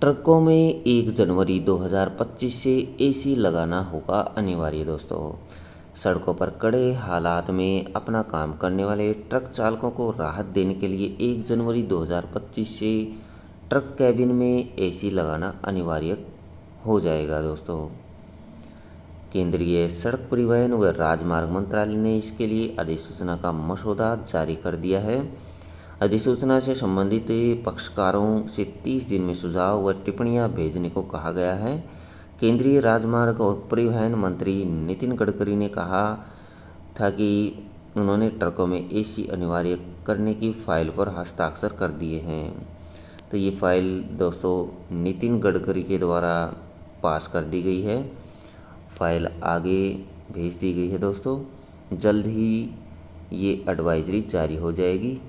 ट्रकों में 1 जनवरी 2025 से एसी लगाना होगा अनिवार्य दोस्तों सड़कों पर कड़े हालात में अपना काम करने वाले ट्रक चालकों को राहत देने के लिए 1 जनवरी 2025 से ट्रक कैबिन में एसी लगाना अनिवार्य हो जाएगा दोस्तों केंद्रीय सड़क परिवहन व राजमार्ग मंत्रालय ने इसके लिए अधिसूचना का मसौदा जारी कर दिया है अधिसूचना से संबंधित पक्षकारों से 30 दिन में सुझाव व टिप्पणियां भेजने को कहा गया है केंद्रीय राजमार्ग और परिवहन मंत्री नितिन गडकरी ने कहा था कि उन्होंने ट्रकों में एसी अनिवार्य करने की फाइल पर हस्ताक्षर कर दिए हैं तो ये फाइल दोस्तों नितिन गडकरी के द्वारा पास कर दी गई है फाइल आगे भेज दी गई है दोस्तों जल्द ही ये एडवाइजरी जारी हो जाएगी